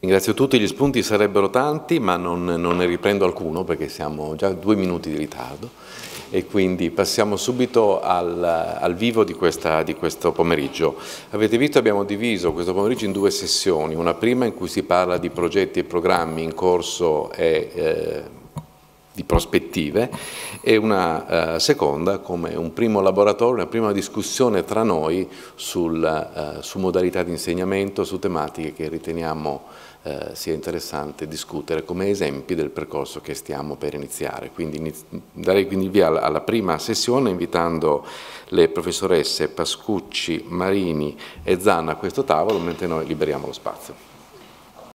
Ringrazio tutti, gli spunti sarebbero tanti ma non, non, ne riprendo alcuno perché siamo già due minuti di ritardo e quindi passiamo subito al, al vivo di, questa, di, questo pomeriggio. Avete visto abbiamo diviso questo pomeriggio in due sessioni, una prima in cui si parla di progetti e programmi in corso e eh, di prospettive e una eh, seconda come un primo laboratorio, una prima discussione tra noi sul, eh, su modalità di insegnamento, su tematiche che riteniamo eh, sia interessante discutere come esempi del percorso che stiamo per iniziare. Quindi iniz darei quindi il via alla, alla prima sessione invitando le professoresse Pascucci, Marini e Zanna a questo tavolo mentre noi liberiamo lo spazio.